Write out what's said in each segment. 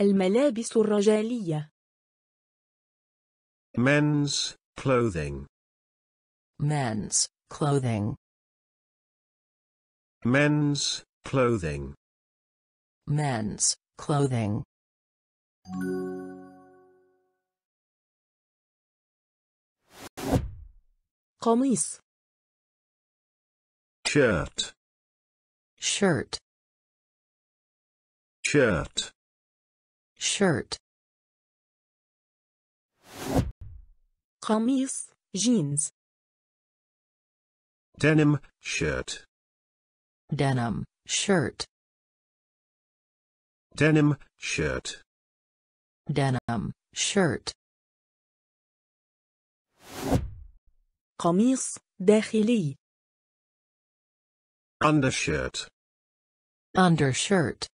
الملابس الرجالية men's clothing men's clothing men's clothing men's clothing قميص shirt shirt shirt shirt قميص jeans denim shirt denim shirt denim shirt denim shirt قميص داخلي undershirt undershirt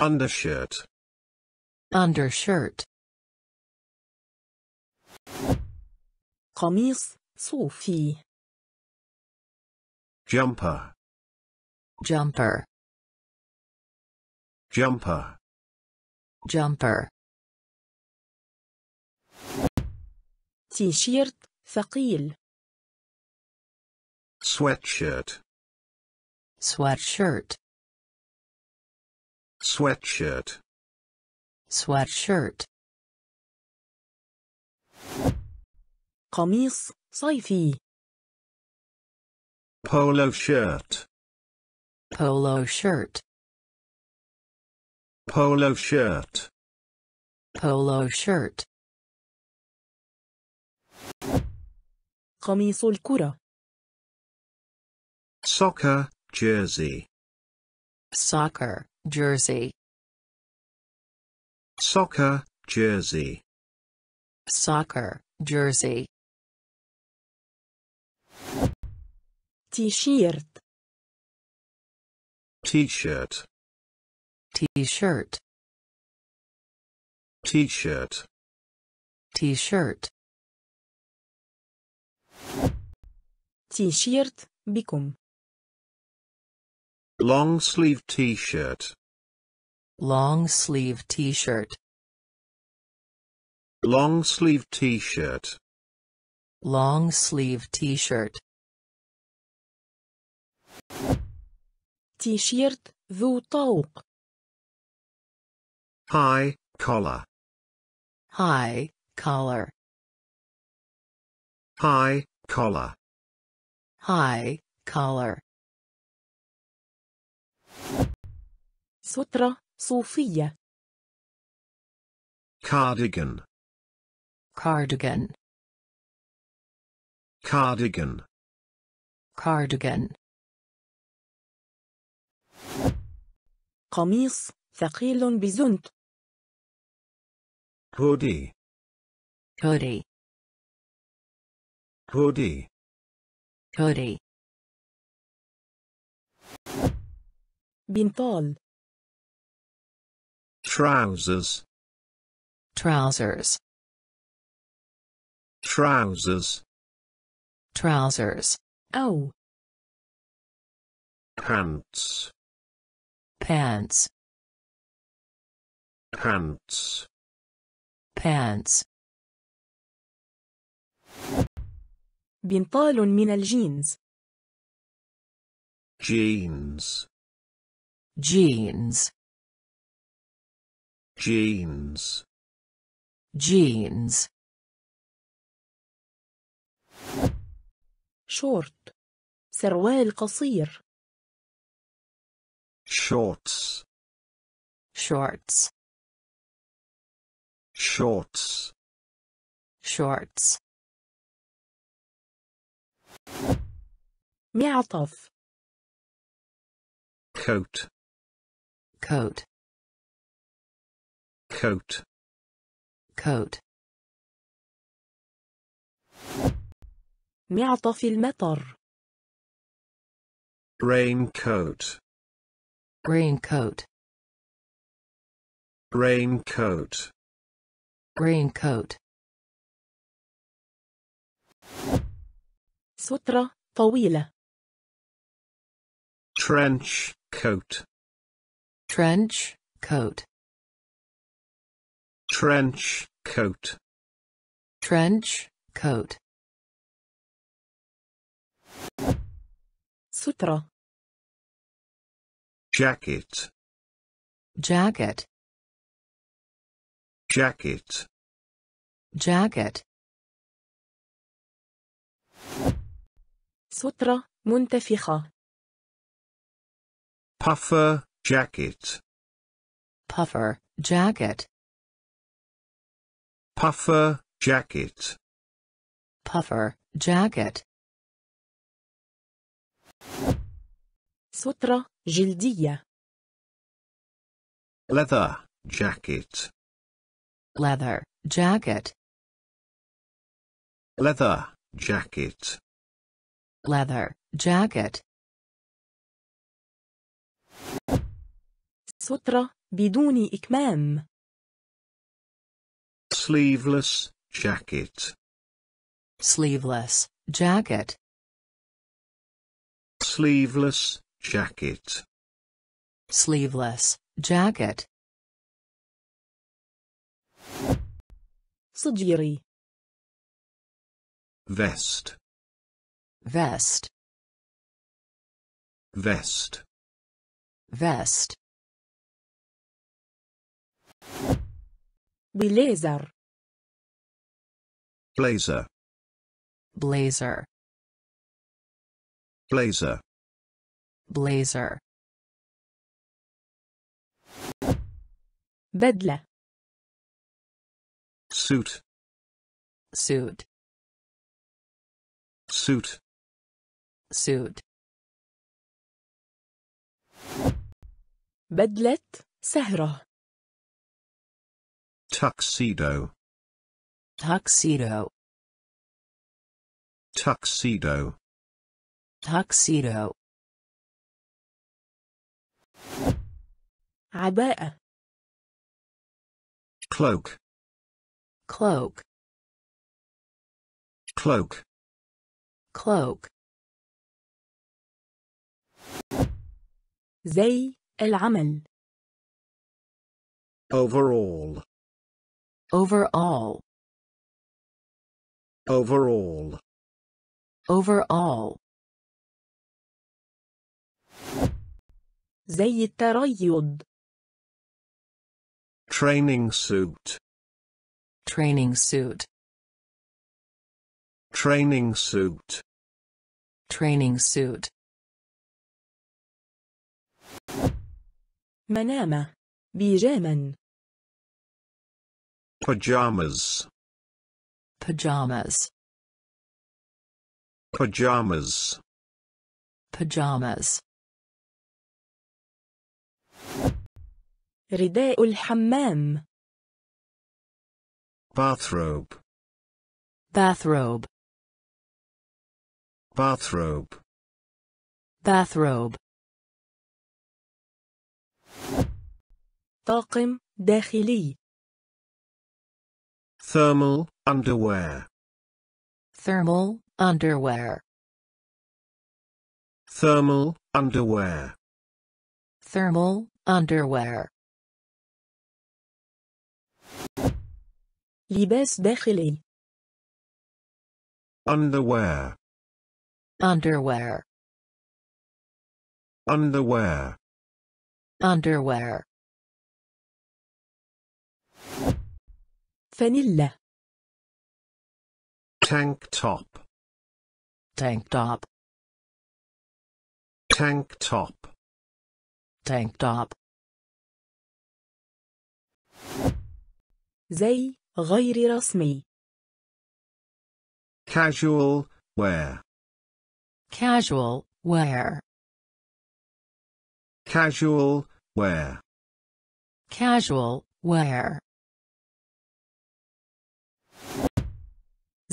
undershirt undershirt قميص صوفي jumper jumper jumper jumper T-shirt ثقيل sweatshirt sweatshirt sweatshirt sweatshirt قميص صيفي polo shirt polo shirt polo shirt polo shirt قميص الكرة soccer Jersey. Soccer, Jersey. Soccer, Jersey. Soccer, Jersey. T-shirt. T-shirt. T-shirt. T-shirt. T-shirt. T-shirt بكم. Long sleeve t-shirt. Long sleeve t-shirt. Long sleeve t-shirt. Long sleeve t-shirt. T-shirt ذو طوق. High collar. High collar. High collar. High collar. سترة صوفية cardigan cardigan cardigan cardigan قميص ثقيل بزند hoodie hoodie hoodie hoodie بنطال trousers trousers trousers trousers oh pants pants pants pants بنطال من الجينز jeans jeans Jeans. Jeans. Short. سروال قصير. Shorts. Shorts. Shorts. Shorts. معطف. Coat. Coat. coat coat معطف المطر raincoat raincoat raincoat raincoat سترة طويلة trench coat trench coat trench coat trench coat sutra jacket jacket jacket jacket Sutra. منتفخة puffer jacket puffer jacket Puffer jacket. Puffer jacket. سترة جلدية. Leather jacket. Leather jacket. Leather jacket. Leather jacket. سترة بدون إكمام. sleeveless jacket sleeveless jacket sleeveless jacket sleeveless jacket صديري vest vest vest vest بليزر blazer blazer blazer blazer bedle suit suit suit suit bedlet sehra tuxedo tuxedo tuxedo tuxedo عباءة cloak cloak cloak cloak زي العمل overall overall Overall. Overall. زي التريض. Training suit. Training suit. Training suit. Training suit. منامة. بيجاما. Pajamas. Pajamas. Pajamas. Pajamas. رداء الحمام. Bathrobe. Bathrobe. Bathrobe. Bathrobe. طاقم داخلي. Thermal underwear. Thermal underwear. Thermal underwear. Thermal underwear. Libes داخلي. Underwear. Underwear. Underwear. Underwear. فانيلا tank top tank top tank top tank top زي غير رسمي casual wear casual wear casual wear casual wear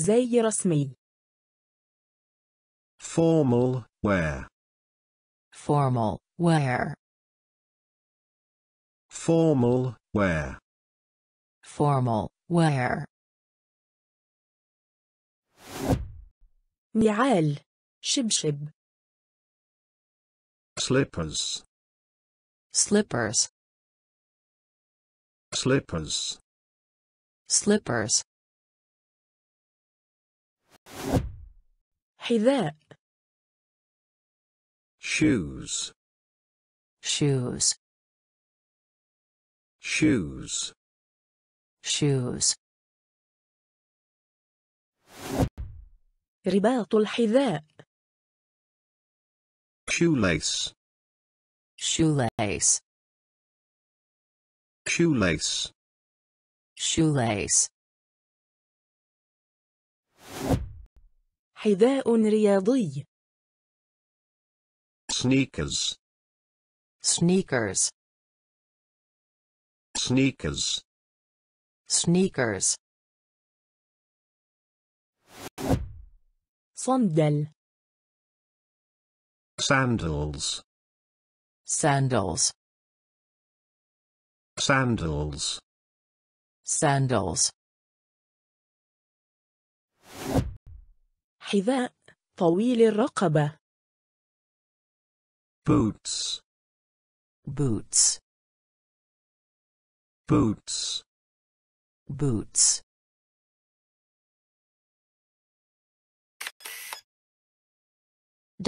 زي رسمي formal wear formal wear formal wear formal wear نعال شبشب slippers slippers slippers slippers حذاء shoes shoes shoes shoes رباط الحذاء shoelace shoelace shoelace shoelace حذاء رياضي sneakers sneakers sneakers sneakers صندل sandals sandals sandals sandals حذاء طويل الرقبة boots boots boots boots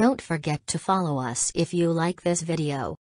Don't forget to follow us if you like this video.